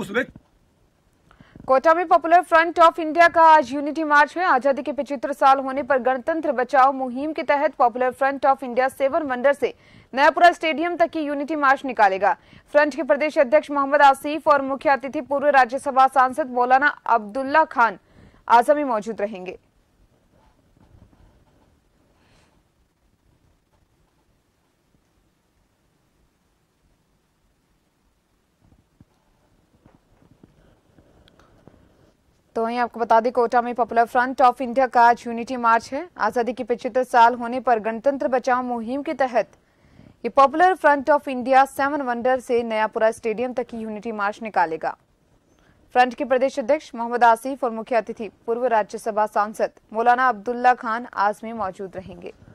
उसमें कोटा में popular front of India का आज यूनिटी मार्च है आजादी के पिछहत्तर साल होने पर गणतंत्र बचाओ मुहिम के तहत popular front of India seven wonder से नयापुरा स्टेडियम तक की यूनिटी मार्च निकालेगा फ्रंट के प्रदेश अध्यक्ष मोहम्मद आसिफ और मुख्य अतिथि पूर्व राज्यसभा सांसद मौलाना अब्दुल्ला खान आजमी मौजूद रहेंगे तो वहीं आपको बता दें कोटा में पॉपुलर फ्रंट ऑफ इंडिया का आज यूनिटी मार्च है आज़ादी के पिछहत्तर साल होने पर गणतंत्र बचाओ मुहिम के तहत ये popular front of India seven wonder से नयापुरा स्टेडियम तक की यूनिटी मार्च निकालेगा फ्रंट के प्रदेश अध्यक्ष मोहम्मद आसिफ और मुख्य अतिथि पूर्व राज्यसभा सांसद मौलाना अब्दुल्ला खान आज में मौजूद रहेंगे